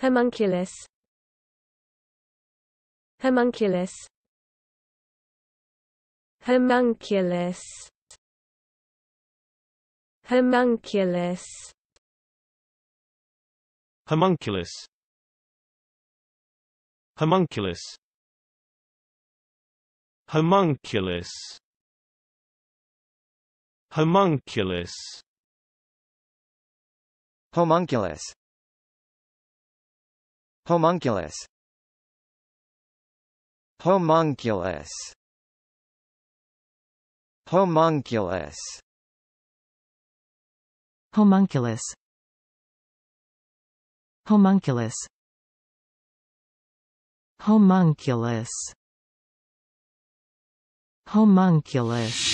Homunculus Homunculus Homunculus Homunculus Homunculus Homunculus Homunculus Homunculus Homunculus Homunculus Homunculus Homunculus Homunculus Homunculus Homunculus Homunculus